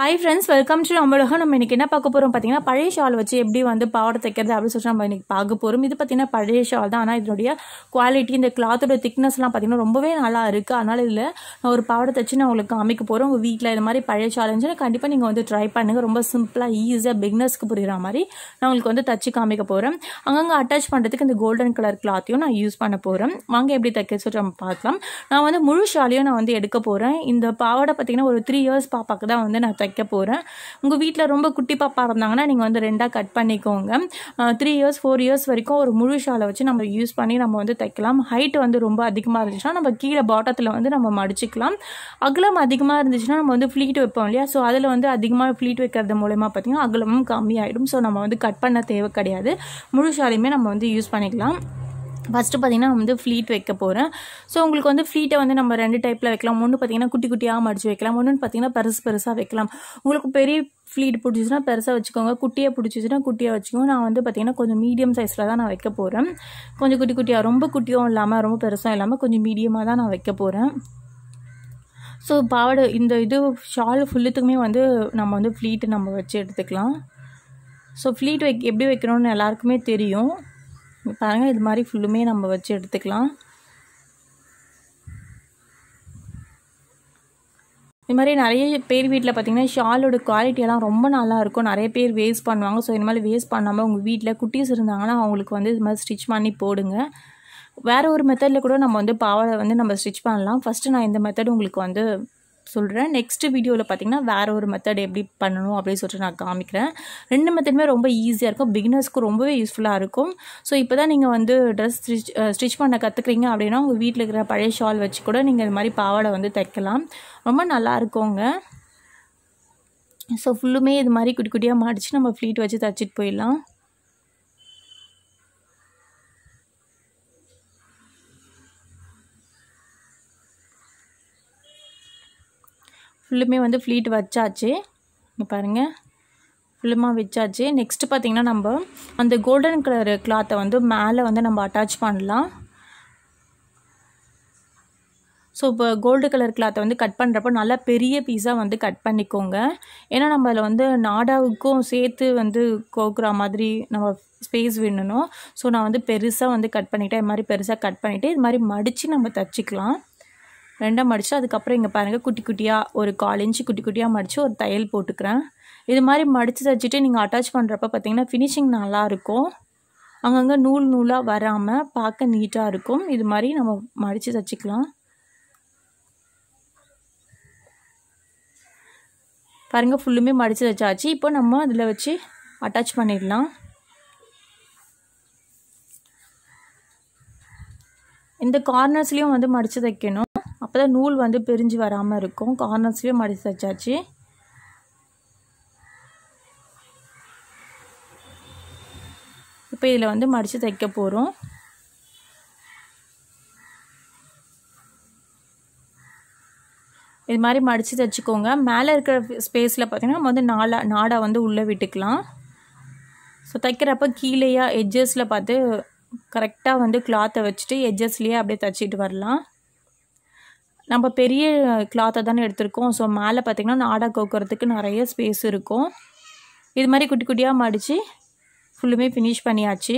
hi friends welcome to நம்மளுக்கு நம்ம இன்றைக்கி என்ன பார்க்க போகிறோம் பார்த்தீங்கன்னா பழைய ஷால் வச்சு எப்படி வந்து பாவாடை தைக்கிறது அப்படின்னு சொல்லிட்டு நம்ம இன்றைக்கி பார்க்க போகிறோம் இது பார்த்திங்கன்னா பழைய ஷால் தான் ஆனால் இதனுடைய குவாலிட்டி இந்த கிளாத்தோட திக்னஸ்லாம் பார்த்திங்கன்னா ரொம்பவே நல்லா இருக்குது அதனால் இதில் நான் ஒரு பாவாடை தைச்சு நான் உங்களுக்கு அமைக்க போகிறோம் உங்கள் வீட்டில் இது மாதிரி பழைய ஷால் இருந்துச்சுன்னா கண்டிப்பாக நீங்கள் வந்து ட்ரை பண்ணுங்கள் ரொம்ப சிம்பிளாக ஈஸியாக பிக்னஸ்க்கு புரிகிற மாதிரி நான் உங்களுக்கு வந்து தச்சு காமிக்க போகிறேன் அங்கங்கே அட்டாச் பண்ணுறதுக்கு இந்த கோல்டன் கலர் கிளாத்தையும் நான் யூஸ் பண்ண போகிறேன் வாங்க எப்படி தைக்க சொல்லிட்டு நம்ம பார்க்கலாம் நான் வந்து முழு ஷாலையும் நான் வந்து எடுக்க போகிறேன் இந்த பாவாடை பார்த்திங்கன்னா ஒரு த்ரீ இயர்ஸ் பாப்பாக்கு தான் வந்து நான் வைக்க போகிறேன் உங்கள் வீட்டில் ரொம்ப குட்டி பாப்பா இருந்தாங்கன்னா நீங்கள் வந்து ரெண்டாக கட் பண்ணிக்கோங்க த்ரீ இயர்ஸ் ஃபோர் இயர்ஸ் வரைக்கும் ஒரு முழு ஷாலை வச்சு நம்ம யூஸ் பண்ணி நம்ம வந்து தைக்கலாம் ஹைட் வந்து ரொம்ப அதிகமாக இருந்துச்சுன்னா நம்ம கீழே பாட்டத்தில் வந்து நம்ம மடிச்சிக்கலாம் அகலம் அதிகமாக இருந்துச்சுன்னா நம்ம வந்து ஃப்ளீட் வைப்போம் இல்லையா ஸோ அதில் வந்து அதிகமாக ஃப்ளீட் வைக்கிறது மூலயமா பார்த்திங்கன்னா அகலமும் கம்மியாகிடும் ஸோ நம்ம வந்து கட் பண்ண தேவை கிடையாது முழு ஷாலையுமே நம்ம வந்து யூஸ் பண்ணிக்கலாம் ஃபஸ்ட்டு பார்த்திங்கன்னா வந்து ஃப்ளீட் வைக்க போகிறேன் ஸோ உங்களுக்கு வந்து ஃப்ளீட்டை வந்து நம்ம ரெண்டு டைப்பில் வைக்கலாம் ஒன்று பார்த்திங்கன்னா குட்டி குட்டியாக மடிச்சு வைக்கலாம் ஒன்றுன்னு பார்த்திங்கன்னா பெருசு பெருசாக வைக்கலாம் உங்களுக்கு பெரிய ஃப்ளீட் பிடிச்சிச்சுன்னா பெருசாக வச்சுக்கோங்க குட்டியாக பிடிச்சிச்சுனா குட்டியாக வச்சுக்கோங்க நான் வந்து பார்த்திங்கன்னா கொஞ்சம் மீடியம் சைஸில் தான் நான் வைக்க போகிறேன் கொஞ்சம் குட்டி குட்டியாக ரொம்ப குட்டியும் இல்லாமல் ரொம்ப பெருசாக இல்லாமல் கொஞ்சம் மீடியமாக தான் நான் வைக்க போகிறேன் ஸோ பாவாடை இந்த இது ஷால் ஃபுல்லுத்துக்குமே வந்து நம்ம வந்து ஃப்ளீட்டு நம்ம வச்சு எடுத்துக்கலாம் ஸோ ஃப்ளீட் வைக் எப்படி வைக்கணும்னு எல்லாருக்குமே தெரியும் பாருங்கள் இது மாதிரி ஃபுல்லுமே நம்ம வச்சு எடுத்துக்கலாம் இது மாதிரி நிறைய பேர் வீட்டில் பார்த்திங்கன்னா ஷாலோட குவாலிட்டியெல்லாம் ரொம்ப நல்லா இருக்கும் நிறைய பேர் வேஸ்ட் பண்ணுவாங்க ஸோ இது மாதிரி வேஸ்ட் பண்ணாமல் உங்கள் வீட்டில் குட்டீஸ் இருந்தாங்கன்னா அவங்களுக்கு வந்து இது மாதிரி ஸ்டிச் பண்ணி போடுங்க வேறு ஒரு மெத்தடில் கூட நம்ம வந்து பாவாடை வந்து நம்ம ஸ்டிச் பண்ணலாம் ஃபஸ்ட்டு நான் இந்த மெத்தட் உங்களுக்கு வந்து சொல்கிறேன் நெக்ஸ்ட் வீடியோவில் பார்த்திங்கன்னா வேறு ஒரு மெத்தட் எப்படி பண்ணணும் அப்படின்னு சொல்லிட்டு நான் காமிக்கிறேன் ரெண்டு மெத்தடுமே ரொம்ப ஈஸியாக இருக்கும் பிகினர்ஸ்க்கு ரொம்பவே யூஸ்ஃபுல்லாக இருக்கும் ஸோ இப்போ தான் நீங்கள் வந்து ட்ரெஸ் ஸ்டிச் ஸ்டிச் பண்ண கற்றுக்குறீங்க அப்படின்னா உங்கள் வீட்டில் இருக்கிற பழைய ஷால் வச்சு கூட நீங்கள் இது மாதிரி பாவாடை வந்து தைக்கலாம் ரொம்ப நல்லா இருக்குங்க ஸோ ஃபுல்லுமே இது மாதிரி குட்டி குட்டியாக மாடிச்சு நம்ம ஃப்ளீட் வச்சு தைச்சிட்டு போயிடலாம் ஃபுல்லுமே வந்து ஃப்ளீட் வச்சாச்சு இங்கே பாருங்கள் ஃபுல்லுமாக வச்சாச்சு நெக்ஸ்ட்டு பார்த்திங்கன்னா நம்ம அந்த கோல்டன் கலர் கிளாத்தை வந்து மேலே வந்து நம்ம அட்டாச் பண்ணலாம் ஸோ இப்போ கோல்டு கலர் கிளாத்தை வந்து கட் பண்ணுறப்போ நல்லா பெரிய பீஸாக வந்து கட் பண்ணிக்கோங்க ஏன்னா நம்ம அதில் வந்து நாடாவுக்கும் சேர்த்து வந்து கோக்குற மாதிரி நம்ம ஸ்பேஸ் வேணும் ஸோ நான் வந்து பெருசாக வந்து கட் பண்ணிவிட்டேன் இது மாதிரி பெருசாக கட் பண்ணிவிட்டு இது மாதிரி மடித்து நம்ம தச்சுக்கலாம் ரெண்டாக மடித்து அதுக்கப்புறம் இங்கே பாருங்கள் குட்டி குட்டியாக ஒரு கால் இன்ச்சு குட்டி குட்டியாக மடித்து ஒரு தையல் போட்டுக்கிறேன் இது மாதிரி மடித்து தச்சுட்டு நீங்கள் அட்டாச் பண்ணுறப்ப பார்த்தீங்கன்னா ஃபினிஷிங் நல்லாயிருக்கும் அங்கங்கே நூல் நூலாக வராமல் பார்க்க நீட்டாக இருக்கும் இது மாதிரி நம்ம மடித்து தச்சுக்கலாம் பாருங்கள் ஃபுல்லுமே மடித்து தைச்சாச்சு இப்போ நம்ம அதில் வச்சு அட்டாச் பண்ணிடலாம் இந்த கார்னர்ஸ்லேயும் வந்து மடித்து தைக்கணும் அப்போ தான் நூல் வந்து பிரிஞ்சு வராமல் இருக்கும் கார்னர்ஸ்லேயும் மடித்து வச்சாச்சு இப்போ இதில் வந்து மடித்து தைக்க போகிறோம் இது மாதிரி மடித்து தைச்சிக்கோங்க மேலே இருக்கிற ஸ்பேஸில் பார்த்திங்கன்னா நம்ம வந்து நாளாக நாடாக வந்து உள்ளே விட்டுக்கலாம் ஸோ தைக்கிறப்ப கீழேயா எட்ஜஸில் பார்த்து கரெக்டாக வந்து கிளாத்தை வச்சுட்டு எட்ஜஸ்லேயே அப்படியே தைச்சிட்டு வரலாம் நம்ம பெரிய கிளாத்தை தானே எடுத்திருக்கோம் ஸோ மேலே பார்த்திங்கன்னா நாடா கோக்குறதுக்கு நிறைய ஸ்பேஸ் இருக்கும் இது மாதிரி குட்டி குட்டியாக மடித்து ஃபுல்லுமே ஃபினிஷ் பண்ணியாச்சு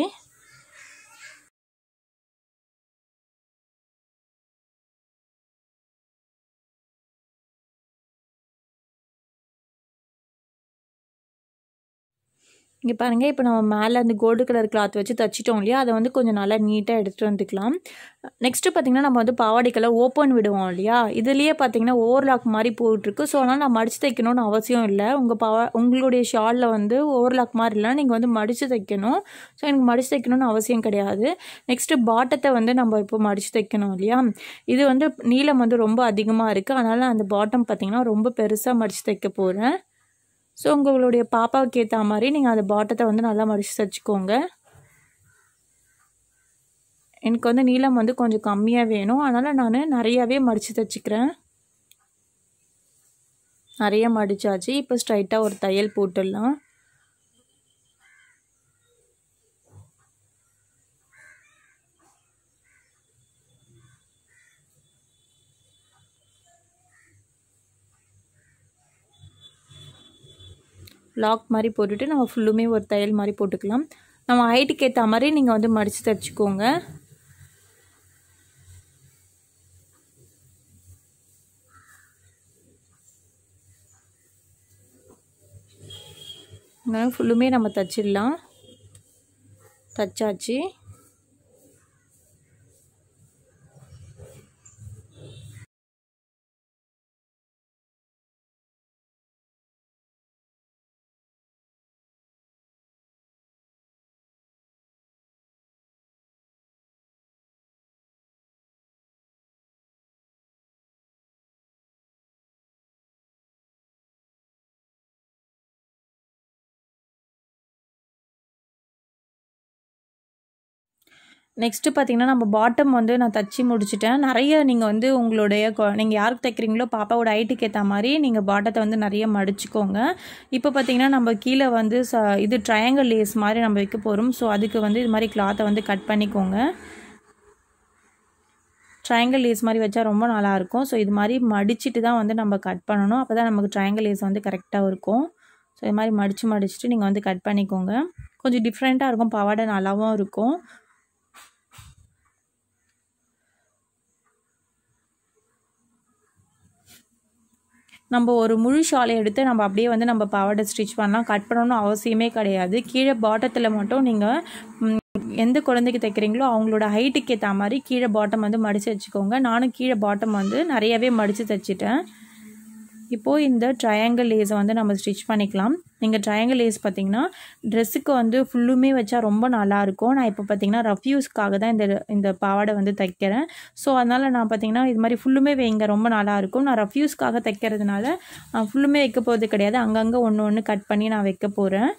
இங்கே பாருங்கள் இப்போ நம்ம மேலே அந்த கோல்டு கலர் கிளாத் வச்சு தைச்சிட்டோம் இல்லையா அதை வந்து கொஞ்சம் நல்லா நீட்டாக எடுத்துகிட்டு வந்துக்கலாம் நெக்ஸ்ட்டு பார்த்திங்கன்னா நம்ம வந்து பாவாடைக்கெல்லாம் ஓப்பன் விடுவோம் இல்லையா இதுலேயே பார்த்திங்கன்னா ஓவர்லாக் மாதிரி போயிட்டுருக்கு ஸோ அதனால் நான் மடித்து தைக்கணும்னு அவசியம் இல்லை உங்கள் பவா உங்களுடைய ஷாலில் வந்து ஓவர்லாக் மாதிரி இல்லை நீங்கள் வந்து மடித்து தைக்கணும் ஸோ எனக்கு மடித்து தைக்கணும்னு அவசியம் கிடையாது நெக்ஸ்ட்டு பாட்டத்தை வந்து நம்ம இப்போ மடித்து தைக்கணும் இல்லையா இது வந்து நீளம் வந்து ரொம்ப அதிகமாக இருக்குது அதனால் அந்த பாட்டம் பார்த்திங்கன்னா ரொம்ப பெருசாக மடித்து தைக்க போகிறேன் ஸோ உங்களுடைய பாப்பாவுக்கு ஏற்ற மாதிரி நீங்கள் அந்த பாட்டத்தை வந்து நல்லா மடித்து தச்சுக்கோங்க எனக்கு வந்து நீளம் வந்து கொஞ்சம் கம்மியாக வேணும் அதனால் நான் நிறையாவே மடித்து தச்சுக்கிறேன் நிறைய மடித்தாச்சு இப்போ ஸ்ட்ரைட்டாக ஒரு தையல் போட்டுடலாம் லாக் மாதிரி போட்டுட்டு நம்ம ஃபுல்லுமே ஒரு தையல் மாதிரி போட்டுக்கலாம் நம்ம ஹைட்டுக்கு ஏற்ற மாதிரி நீங்கள் வந்து மடித்து தைச்சிக்கோங்க ஃபுல்லுமே நம்ம தச்சிடலாம் தச்சாச்சு நெக்ஸ்ட்டு பார்த்திங்கன்னா நம்ம பாட்டம் வந்து நான் தச்சு முடிச்சுட்டேன் நிறைய நீங்கள் வந்து உங்களுடைய நீங்கள் யாருக்கு தைக்கிறீங்களோ பாப்பாவோட ஐட்டுக்கு ஏற்ற மாதிரி நீங்கள் பாட்டத்தை வந்து நிறைய மடிச்சுக்கோங்க இப்போ பார்த்திங்கன்னா நம்ம கீழே வந்து ச இது ட்ரையாங்கல் லேஸ் மாதிரி நம்ம வைக்க போகிறோம் ஸோ அதுக்கு வந்து இது மாதிரி கிளாத்தை வந்து கட் பண்ணிக்கோங்க ட்ரையாங்கல் லேஸ் மாதிரி வச்சா ரொம்ப நல்லாயிருக்கும் ஸோ இது மாதிரி மடிச்சுட்டு தான் வந்து நம்ம கட் பண்ணணும் அப்போ தான் நமக்கு ட்ரையாங்கல் லேஸ் வந்து கரெக்டாக இருக்கும் ஸோ இது மாதிரி மடித்து மடிச்சுட்டு நீங்கள் வந்து கட் பண்ணிக்கோங்க கொஞ்சம் டிஃப்ரெண்ட்டாக இருக்கும் பாவாடை நல்லாவும் இருக்கும் நம்ம ஒரு முழு ஷாலை எடுத்து நம்ம அப்படியே வந்து நம்ம பாவாடை ஸ்டிச் பண்ணலாம் கட் பண்ணணும்னு அவசியமே கிடையாது கீழே பாட்டத்தில் மட்டும் நீங்கள் எந்த குழந்தைக்கு தைக்கிறீங்களோ அவங்களோட ஹைட்டுக்கு ஏற்ற மாதிரி கீழே பாட்டம் வந்து மடித்து வச்சுக்கோங்க நானும் கீழே பாட்டம் வந்து நிறையவே மடித்து தைச்சிட்டேன் இப்போது இந்த ட்ரையாங்கிள் லேஸை வந்து நம்ம ஸ்டிச் பண்ணிக்கலாம் நீங்கள் ட்ரையாங்கிள் லேஸ் பார்த்திங்கன்னா ட்ரெஸ்ஸுக்கு வந்து ஃபுல்லுமே வச்சா ரொம்ப நல்லாயிருக்கும் நான் இப்போ பார்த்தீங்கன்னா ரஃப் யூஸ்க்காக தான் இந்த இந்த பாவாடை வந்து தைக்கிறேன் ஸோ அதனால் நான் பார்த்தீங்கன்னா இது மாதிரி ஃபுல்லுமே வைங்க ரொம்ப நல்லாயிருக்கும் நான் ரஃப் யூஸ்க்காக தைக்கிறதுனால ஃபுல்லுமே வைக்க போகிறது கிடையாது அங்கங்கே ஒன்று ஒன்று கட் பண்ணி நான் வைக்க போகிறேன்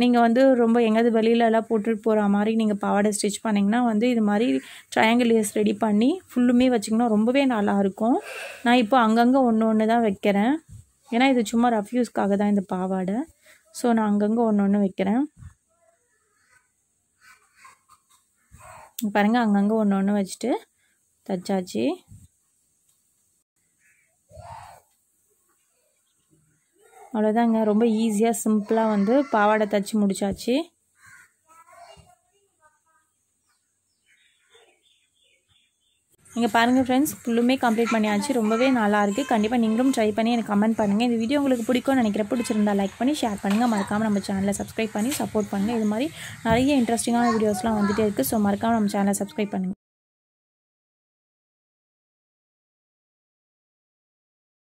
நீங்கள் வந்து ரொம்ப எங்கேயாவது வெளியிலலாம் போட்டுட்டு போகிற மாதிரி நீங்கள் பாவாடை ஸ்டிச் பண்ணிங்கன்னா வந்து இது மாதிரி ட்ரையாங்கிள் லேஸ் ரெடி பண்ணி ஃபுல்லுமே வச்சிங்கன்னா ரொம்பவே நல்லாயிருக்கும் நான் இப்போ அங்கங்கே ஒன்று ஒன்று தான் வைக்கிறேன் ஏன்னா இது சும்மா யூஸ்க்காக தான் இந்த பாவாடை ஸோ நான் அங்கங்கே ஒன்று ஒன்று வைக்கிறேன் பாருங்கள் அங்கங்கே ஒன்று ஒன்று வச்சுட்டு தச்சாச்சு அவ்வளோதாங்க ரொம்ப ஈஸியாக சிம்பிளாக வந்து பாவாடை தைச்சி முடித்தாச்சு இங்கே பாருங்கள் ஃப்ரெண்ட்ஸ் ஃபுல்லுமே கம்ப்ளீட் பண்ணியாச்சு ரொம்பவே நல்லாயிருக்கு கண்டிப்பாக நீங்களும் ட்ரை பண்ணி எனக்கு கமெண்ட் பண்ணுங்கள் இந்த வீடியோ உங்களுக்கு பிடிக்கும்னு நினைக்கிறேன் பிடிச்சிருந்தா லைக் பண்ணி ஷேர் பண்ணுங்கள் மறக்காமல் நம்ம சேனலை சப்ஸ்கிரைப் பண்ணி சப்போர்ட் பண்ணுங்கள் இது மாதிரி நிறைய இன்ட்ரெஸ்டிங்கான வீடியோஸ்லாம் வந்துகிட்டே இருக்குது ஸோ மறக்காமல் நம்ம சேனலை சப்ஸ்கிரைப் பண்ணுங்கள்